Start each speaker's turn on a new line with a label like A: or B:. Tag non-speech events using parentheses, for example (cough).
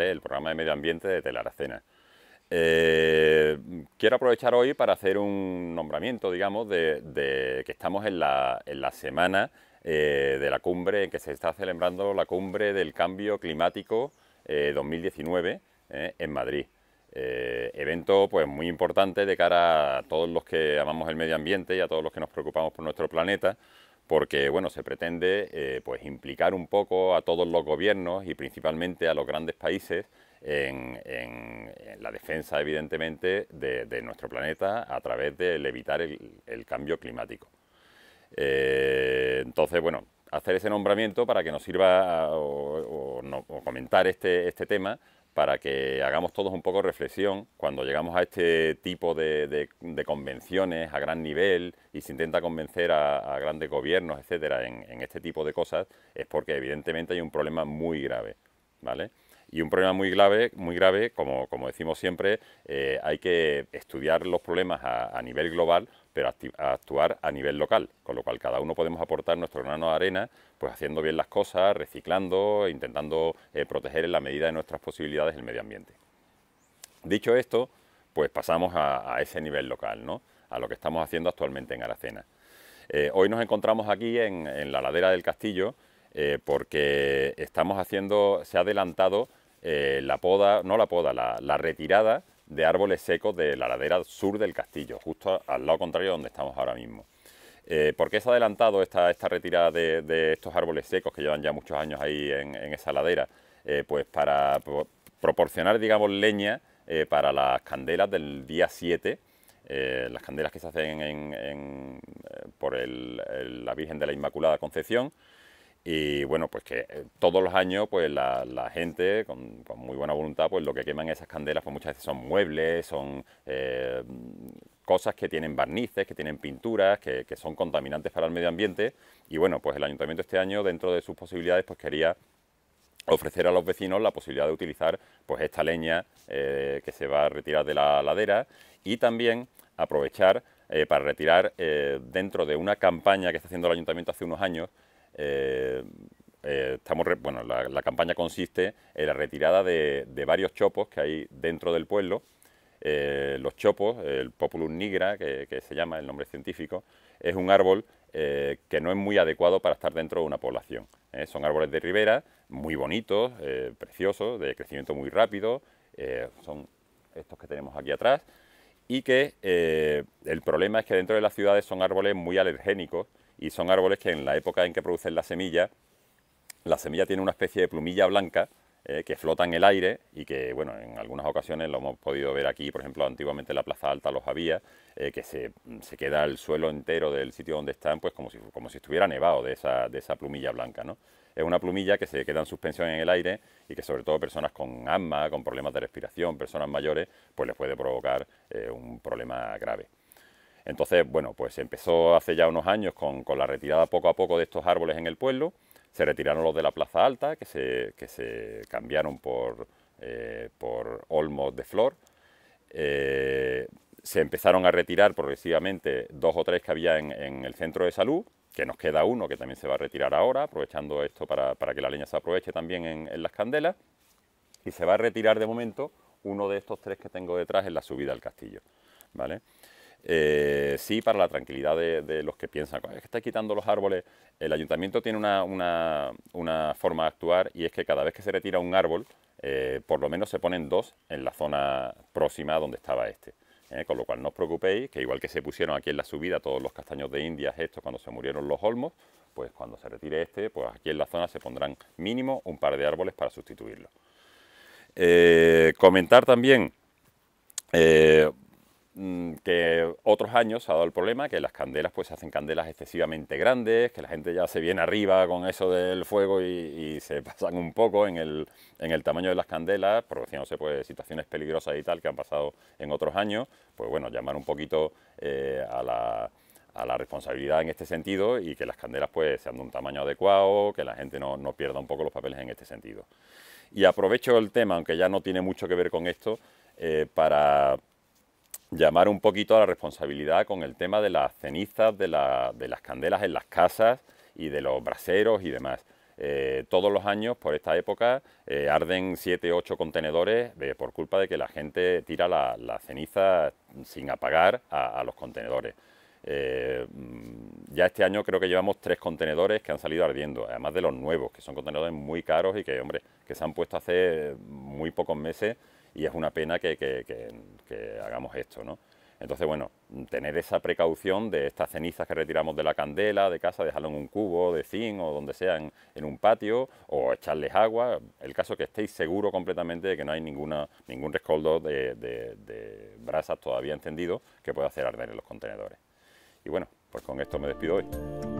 A: El programa de medio ambiente de Telaracena. Eh, quiero aprovechar hoy para hacer un nombramiento, digamos, de, que estamos en la, semana eh, de la cumbre, en que se está celebrando la cumbre del cambio climático 2019 eh, en Madrid. evento pues muy importante de cara a todos los que amamos el medio ambiente y a todos los que nos preocupamos por nuestro planeta, porque bueno, se pretende eh, pues, implicar un poco a todos los gobiernos y principalmente a los grandes países en, la defensa, evidentemente, de, nuestro planeta a través de evitar el, cambio climático. Eh, entonces, bueno, hacer ese nombramiento para que nos sirva o, comentar este, este tema para que hagamos todos un poco reflexión cuando llegamos a este tipo de, convenciones a gran nivel y se intenta convencer a, grandes gobiernos, etcétera, en, este tipo de cosas, es porque evidentemente hay un problema muy grave, ¿vale? Y un problema muy grave, muy grave como, decimos siempre, eh, hay que estudiar los problemas a nivel global pero a actuar a nivel local, con lo cual cada uno podemos aportar nuestro grano de arena, pues haciendo bien las cosas, reciclando, intentando eh, proteger en la medida de nuestras posibilidades el medio ambiente. Dicho esto, pues pasamos a, ese nivel local, ¿no? a lo que estamos haciendo actualmente en Aracena. Eh, hoy nos encontramos aquí en, la ladera del castillo eh, porque estamos haciendo, se ha adelantado la poda, no la poda, la retirada de árboles secos de la ladera sur del castillo, justo al lado contrario donde estamos ahora mismo. ...porque eh, ¿Por qué se ha adelantado esta, retirada de, estos árboles secos que llevan ya muchos años ahí en, esa ladera? Eh, pues para proporcionar, digamos, leña eh, para las candelas del día 7, las candelas que se hacen en, por la Virgen de la Inmaculada Concepción, y bueno, pues que eh, todos los años pues la, gente con, muy buena voluntad pues lo que queman esas candelas pues muchas veces son muebles, son eh, cosas que tienen barnices, que tienen pinturas, que, son contaminantes para el medio ambiente y bueno, pues el ayuntamiento este año dentro de sus posibilidades pues quería ofrecer a los vecinos la posibilidad de utilizar pues esta leña eh, que se va a retirar de la ladera y también aprovechar para retirar dentro de una campaña que está haciendo el ayuntamiento hace unos años eh, eh, estamos bueno, la, campaña consiste en la retirada de, varios chopos que hay dentro del pueblo. Eh, los chopos, el populum nigra, que, se llama el nombre científico, es un árbol que no es muy adecuado para estar dentro de una población. son árboles de ribera, muy bonitos, preciosos, de crecimiento muy rápido, son estos que tenemos aquí atrás, y que el problema es que dentro de las ciudades son árboles muy alergénicos, y son árboles que en la época en que producen la semilla, la semilla tiene una especie de plumilla blanca eh, que flota en el aire y que, bueno, en algunas ocasiones lo hemos podido ver aquí, por ejemplo, antiguamente en la Plaza Alta los había, eh, que se, se, queda el suelo entero del sitio donde están, pues como si, como si estuviera nevado de esa, de esa plumilla blanca, ¿no? Es una plumilla que se queda en suspensión en el aire y que sobre todo personas con asma, con problemas de respiración, personas mayores, pues les puede provocar eh, un problema grave. Entonces, bueno, pues empezó hace ya unos años con, la retirada poco a poco de estos árboles en el pueblo. Se retiraron los de la Plaza Alta, que se, cambiaron eh, por, olmos de flor. Eh, se empezaron a retirar progresivamente dos o tres que había en, el centro de salud, que nos queda uno que también se va a retirar ahora, aprovechando esto para, que la leña se aproveche también en, las candelas, y se va a retirar de momento uno de estos tres que tengo detrás en la subida al castillo. ¿vale? Eh, sí, para la tranquilidad de, los que piensan, que está quitando los árboles. El ayuntamiento tiene una, forma de actuar y es que cada vez que se retira un árbol, eh, por lo menos se ponen dos en la zona próxima donde estaba este. Eh, con lo cual no os preocupéis, que igual que se pusieron aquí en la subida todos los castaños de Indias, estos cuando se murieron los olmos, pues cuando se retire este, pues aquí en la zona se pondrán mínimo un par de árboles para sustituirlo. comentar también, Mm, que otros años ha dado el problema que las candelas pues se hacen candelas excesivamente grandes, que la gente ya se viene arriba con eso del fuego y, se (laughs) pasan un poco en el, en el, tamaño de las candelas, produciéndose pues situaciones peligrosas y tal que han pasado en otros años, pues bueno, llamar un poquito eh, a la a la responsabilidad en este sentido y que las candelas pues sean de un tamaño adecuado, que la gente no, pierda un poco los papeles en este sentido. Y aprovecho el tema, aunque ya no tiene mucho que ver con esto, eh, para llamar un poquito a la responsabilidad con el tema de las cenizas, de, las candelas en las casas y de los braseros y demás. Eh, todos los años, por esta época, eh, arden 7, 8 contenedores por culpa de que la gente tira la, cenizas... ceniza sin apagar a, los contenedores. Eh, mm, ya este año creo que llevamos tres contenedores que han salido ardiendo, además de los nuevos, que son contenedores muy caros y que, hombre, que se han puesto hace muy pocos meses y es una pena que, hagamos esto. ¿no? Entonces, bueno, tener esa precaución de estas cenizas que retiramos de la candela, de casa, dejarlo en un cubo de zinc o donde sea, en, un patio, o echarles agua, el caso que estéis seguros completamente de que no hay ninguna, ningún rescoldo de, de brasas todavía encendido que pueda hacer arder en los contenedores. Y bueno, pues con esto me despido hoy.